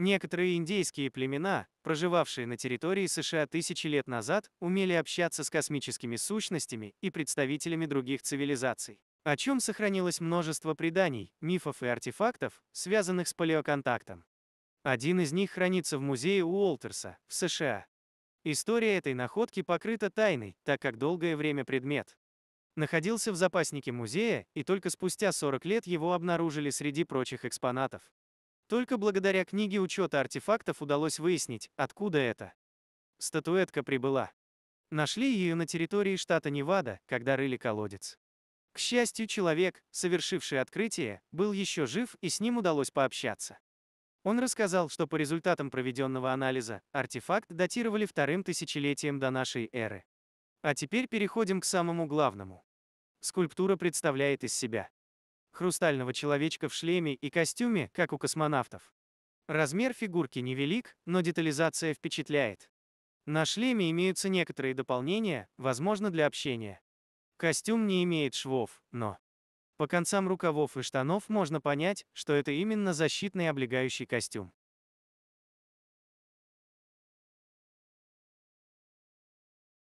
Некоторые индейские племена, проживавшие на территории США тысячи лет назад, умели общаться с космическими сущностями и представителями других цивилизаций, о чем сохранилось множество преданий, мифов и артефактов, связанных с палеоконтактом. Один из них хранится в музее Уолтерса, в США. История этой находки покрыта тайной, так как долгое время предмет находился в запаснике музея, и только спустя 40 лет его обнаружили среди прочих экспонатов. Только благодаря книге учета артефактов удалось выяснить, откуда это. Статуэтка прибыла. Нашли ее на территории штата Невада, когда рыли колодец. К счастью, человек, совершивший открытие, был еще жив и с ним удалось пообщаться. Он рассказал, что по результатам проведенного анализа артефакт датировали вторым тысячелетием до нашей эры. А теперь переходим к самому главному. Скульптура представляет из себя хрустального человечка в шлеме и костюме, как у космонавтов. Размер фигурки невелик, но детализация впечатляет. На шлеме имеются некоторые дополнения, возможно, для общения. Костюм не имеет швов, но... По концам рукавов и штанов можно понять, что это именно защитный облегающий костюм.